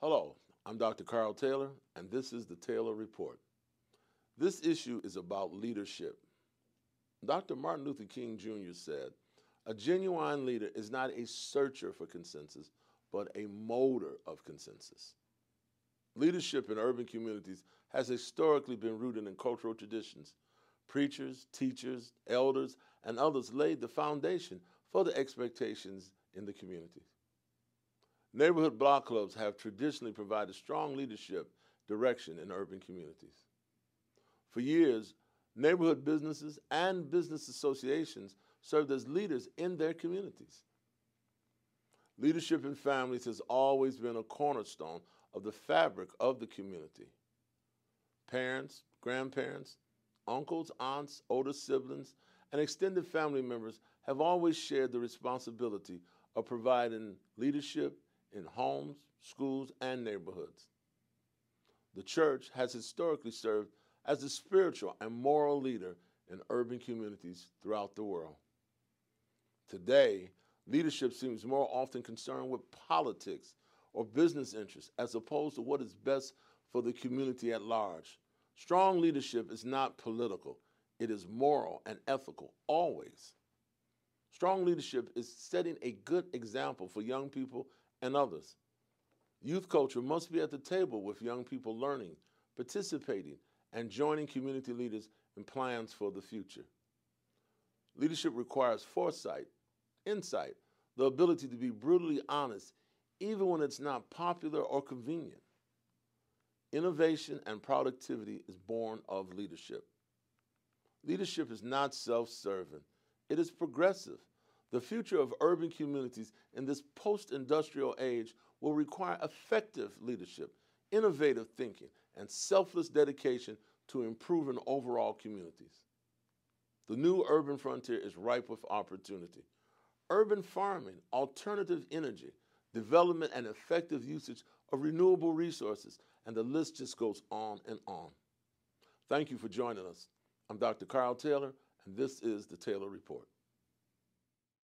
Hello, I'm Dr. Carl Taylor, and this is the Taylor Report. This issue is about leadership. Dr. Martin Luther King Jr. said, A genuine leader is not a searcher for consensus, but a molder of consensus. Leadership in urban communities has historically been rooted in cultural traditions. Preachers, teachers, elders, and others laid the foundation for the expectations in the communities. Neighborhood block clubs have traditionally provided strong leadership direction in urban communities. For years, neighborhood businesses and business associations served as leaders in their communities. Leadership in families has always been a cornerstone of the fabric of the community. Parents, grandparents, uncles, aunts, older siblings, and extended family members have always shared the responsibility of providing leadership in homes, schools, and neighborhoods. The church has historically served as the spiritual and moral leader in urban communities throughout the world. Today, leadership seems more often concerned with politics or business interests as opposed to what is best for the community at large. Strong leadership is not political, it is moral and ethical, always. Strong leadership is setting a good example for young people and others. Youth culture must be at the table with young people learning, participating, and joining community leaders in plans for the future. Leadership requires foresight, insight, the ability to be brutally honest, even when it's not popular or convenient. Innovation and productivity is born of leadership. Leadership is not self serving, it is progressive, the future of urban communities in this post industrial age will require effective leadership, innovative thinking, and selfless dedication to improving overall communities. The new urban frontier is ripe with opportunity. Urban farming, alternative energy, development and effective usage of renewable resources, and the list just goes on and on. Thank you for joining us. I'm Dr. Carl Taylor, and this is the Taylor Report.